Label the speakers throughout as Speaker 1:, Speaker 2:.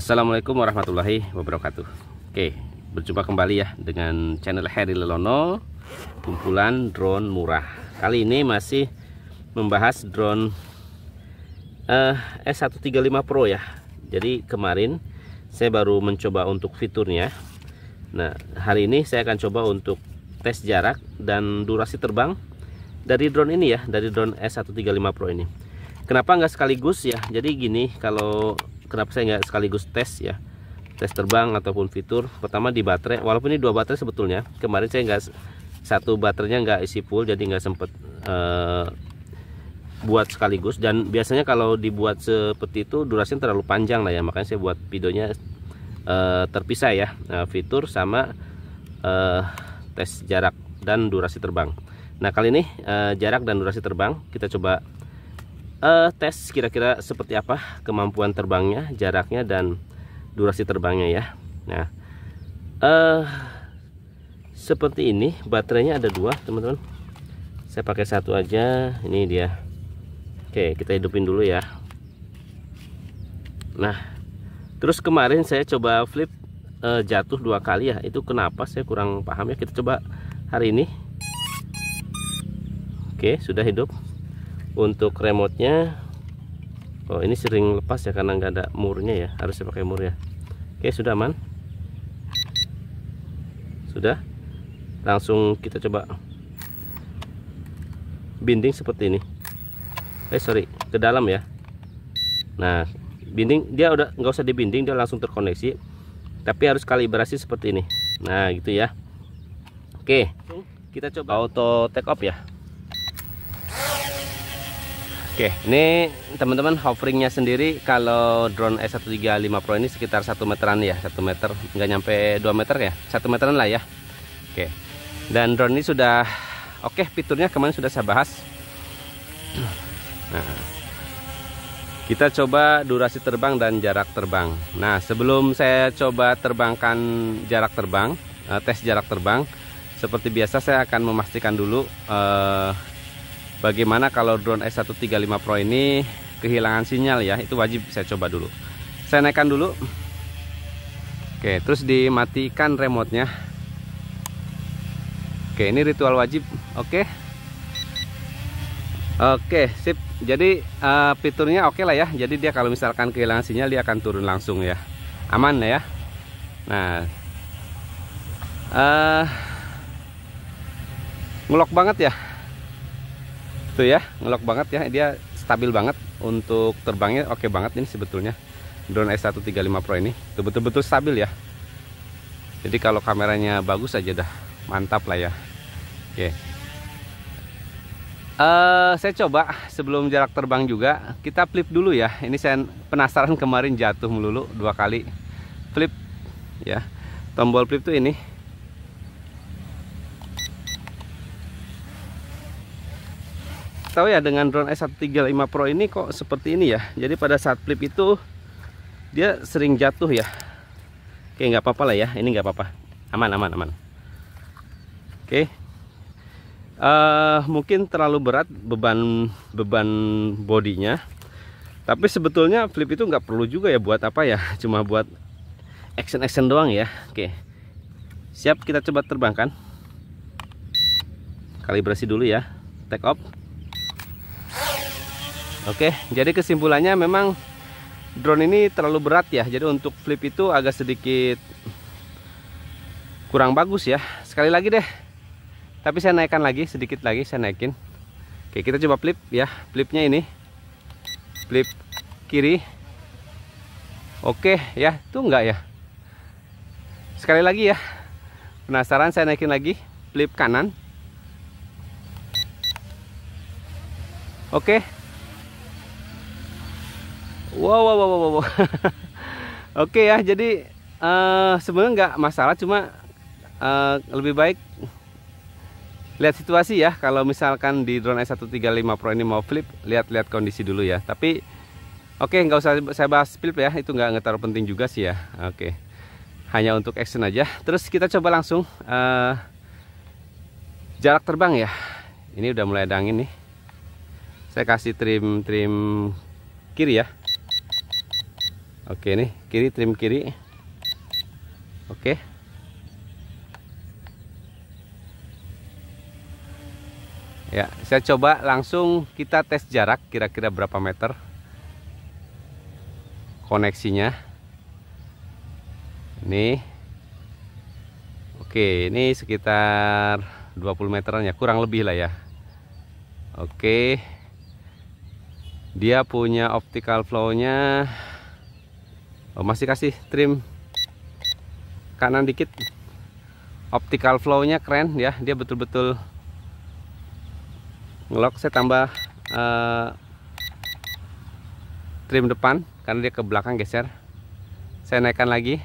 Speaker 1: Assalamualaikum warahmatullahi wabarakatuh Oke berjumpa kembali ya dengan channel Harry Lelono kumpulan drone murah kali ini masih membahas drone uh, eh, S135 Pro ya jadi kemarin saya baru mencoba untuk fiturnya Nah hari ini saya akan coba untuk tes jarak dan durasi terbang dari drone ini ya dari drone S135 Pro ini kenapa nggak sekaligus ya jadi gini kalau kenapa saya nggak sekaligus tes ya tes terbang ataupun fitur pertama di baterai walaupun ini dua baterai sebetulnya kemarin saya nggak satu baterainya nggak isi full jadi nggak sempet uh, buat sekaligus dan biasanya kalau dibuat seperti itu durasinya terlalu panjang lah ya makanya saya buat videonya uh, terpisah ya uh, fitur sama uh, tes jarak dan durasi terbang nah kali ini jarak dan durasi terbang kita coba uh, tes kira-kira seperti apa kemampuan terbangnya, jaraknya dan durasi terbangnya ya. Nah, uh, seperti ini baterainya ada dua teman-teman. Saya pakai satu aja, ini dia. Oke, kita hidupin dulu ya. Nah, terus kemarin saya coba flip uh, jatuh dua kali ya. Itu kenapa saya kurang paham ya. Kita coba hari ini. Oke, sudah hidup untuk remote-nya oh ini sering lepas ya karena nggak ada murnya ya harus pakai mur ya oke sudah aman sudah langsung kita coba binding seperti ini eh sorry ke dalam ya nah binding dia udah nggak usah dibinding dia langsung terkoneksi tapi harus kalibrasi seperti ini nah gitu ya oke kita coba auto take off ya Oke, ini teman-teman hoveringnya sendiri kalau drone S135 Pro ini sekitar 1 meteran ya, 1 meter, nggak nyampe 2 meter ya, 1 meteran lah ya. Oke, dan drone ini sudah, oke fiturnya kemarin sudah saya bahas. Nah, kita coba durasi terbang dan jarak terbang. Nah, sebelum saya coba terbangkan jarak terbang, eh, tes jarak terbang, seperti biasa saya akan memastikan dulu eh, bagaimana kalau drone S135 Pro ini kehilangan sinyal ya itu wajib saya coba dulu saya naikkan dulu oke terus dimatikan remote-nya oke ini ritual wajib oke oke sip jadi uh, fiturnya oke lah ya jadi dia kalau misalkan kehilangan sinyal dia akan turun langsung ya aman ya nah uh, ngelok banget ya tuh ya ngelok banget ya dia stabil banget untuk terbangnya oke banget ini sebetulnya drone S135 Pro ini tuh betul-betul stabil ya jadi kalau kameranya bagus aja dah mantap lah ya oke uh, saya coba sebelum jarak terbang juga kita flip dulu ya ini saya penasaran kemarin jatuh melulu dua kali flip ya tombol flip tuh ini tahu ya dengan drone S135 Pro ini kok seperti ini ya jadi pada saat flip itu dia sering jatuh ya oke nggak apa-apa lah ya ini nggak apa-apa aman aman aman oke uh, mungkin terlalu berat beban beban bodinya tapi sebetulnya flip itu nggak perlu juga ya buat apa ya cuma buat action action doang ya oke siap kita coba terbangkan kalibrasi dulu ya take off Oke, jadi kesimpulannya memang drone ini terlalu berat ya. Jadi untuk flip itu agak sedikit kurang bagus ya. Sekali lagi deh. Tapi saya naikkan lagi, sedikit lagi saya naikin. Oke, kita coba flip ya. Flipnya ini. Flip kiri. Oke ya, tuh enggak ya. Sekali lagi ya. Penasaran saya naikin lagi. Flip kanan. Oke, wow wow wow, wow. oke ya jadi uh, sebenarnya nggak masalah cuma uh, lebih baik lihat situasi ya kalau misalkan di drone S135 Pro ini mau flip lihat-lihat kondisi dulu ya tapi oke okay, nggak usah saya bahas flip ya itu nggak ngetar penting juga sih ya oke okay. hanya untuk action aja terus kita coba langsung uh, jarak terbang ya ini udah mulai ada angin nih saya kasih trim trim kiri ya Oke nih, kiri trim kiri. Oke. Ya, saya coba langsung kita tes jarak kira-kira berapa meter koneksinya. Nih. Oke, ini sekitar 20 meteran ya, kurang lebih lah ya. Oke. Dia punya optical flow-nya oh, masih kasih trim kanan dikit optical flow-nya keren ya dia betul-betul ngelok saya tambah uh, trim depan karena dia ke belakang geser saya naikkan lagi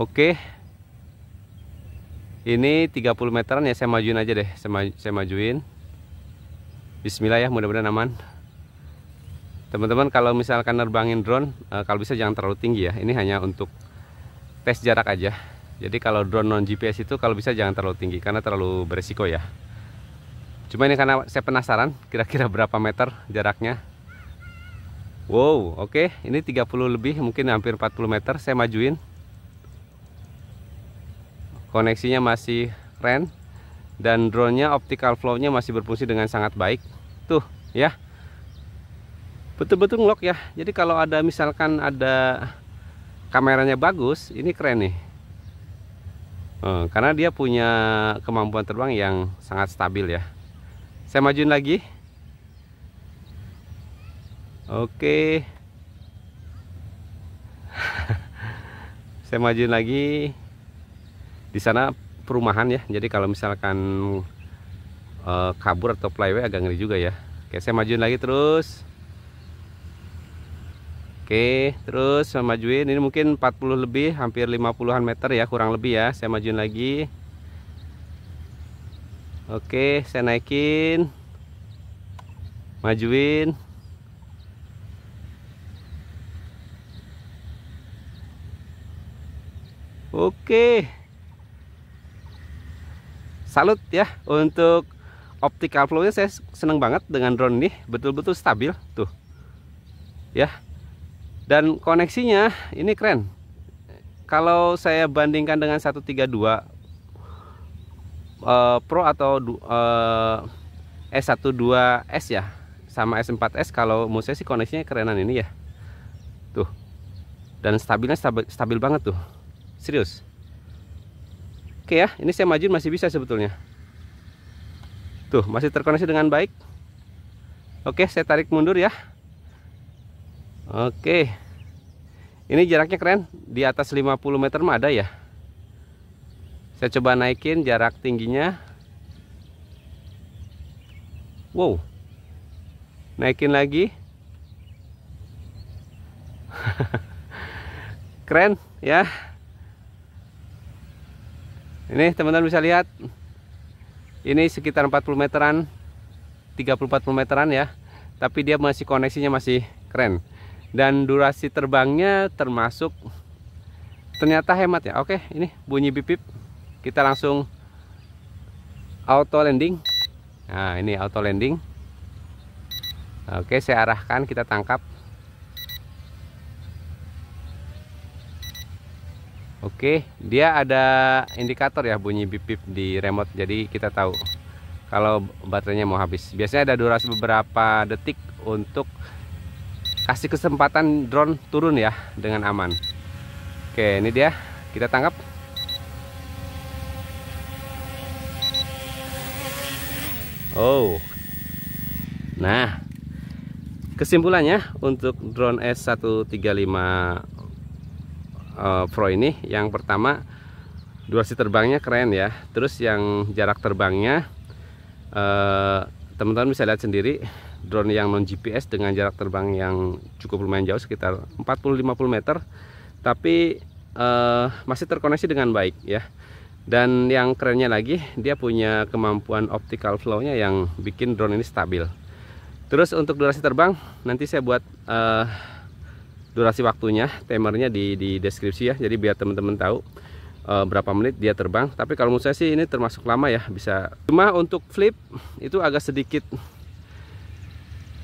Speaker 1: oke ini 30 meteran ya saya majuin aja deh saya, saya majuin bismillah ya mudah-mudahan aman teman-teman kalau misalkan nerbangin drone eh, kalau bisa jangan terlalu tinggi ya ini hanya untuk tes jarak aja jadi kalau drone non GPS itu kalau bisa jangan terlalu tinggi karena terlalu beresiko ya cuma ini karena saya penasaran kira-kira berapa meter jaraknya wow oke okay. ini 30 lebih mungkin hampir 40 meter saya majuin koneksinya masih keren dan drone-nya optical flow-nya masih berfungsi dengan sangat baik tuh ya betul-betul ngelok ya jadi kalau ada misalkan ada kameranya bagus ini keren nih hmm, karena dia punya kemampuan terbang yang sangat stabil ya saya majuin lagi oke saya majuin lagi di sana perumahan ya jadi kalau misalkan eh, kabur atau flyway agak ngeri juga ya oke saya majuin lagi terus Oke, terus saya majuin. Ini mungkin 40 lebih, hampir 50-an meter ya, kurang lebih ya. Saya majuin lagi. Oke, saya naikin. Majuin. Oke. Salut ya untuk optical flow-nya saya seneng banget dengan drone ini, betul-betul stabil tuh. Ya, dan koneksinya ini keren kalau saya bandingkan dengan 132 uh, eh, Pro atau uh, eh, S12S ya sama S4S kalau menurut saya sih koneksinya kerenan ini ya tuh dan stabilnya stabil, stabil banget tuh serius oke ya ini saya maju masih bisa sebetulnya tuh masih terkoneksi dengan baik oke saya tarik mundur ya Oke. Ini jaraknya keren, di atas 50 meter mah ada ya. Saya coba naikin jarak tingginya. Wow. Naikin lagi. keren ya. Ini teman-teman bisa lihat. Ini sekitar 40 meteran. 30 40 meteran ya. Tapi dia masih koneksinya masih keren dan durasi terbangnya termasuk ternyata hemat ya oke ini bunyi bip bip. kita langsung auto landing nah ini auto landing oke saya arahkan kita tangkap oke dia ada indikator ya bunyi bip bip di remote jadi kita tahu kalau baterainya mau habis biasanya ada durasi beberapa detik untuk kasih kesempatan drone turun ya dengan aman oke ini dia kita tangkap oh nah kesimpulannya untuk drone S135 eh, Pro ini yang pertama durasi terbangnya keren ya terus yang jarak terbangnya eh, teman-teman bisa lihat sendiri drone yang non GPS dengan jarak terbang yang cukup lumayan jauh sekitar 40-50 meter tapi uh, masih terkoneksi dengan baik ya dan yang kerennya lagi dia punya kemampuan optical flow-nya yang bikin drone ini stabil terus untuk durasi terbang nanti saya buat uh, durasi waktunya temernya di, di deskripsi ya jadi biar teman-teman tahu uh, berapa menit dia terbang tapi kalau menurut saya sih ini termasuk lama ya bisa cuma untuk flip itu agak sedikit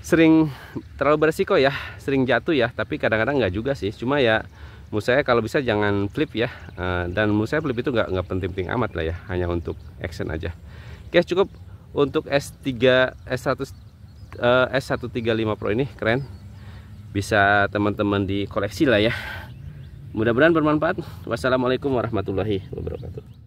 Speaker 1: sering terlalu beresiko ya sering jatuh ya tapi kadang-kadang nggak juga sih cuma ya menurut saya kalau bisa jangan flip ya eh, dan menurut saya flip itu nggak nggak penting-penting amat lah ya hanya untuk action aja oke cukup untuk S3 S100 S135 Pro ini keren bisa teman-teman di koleksi lah ya mudah-mudahan bermanfaat wassalamualaikum warahmatullahi wabarakatuh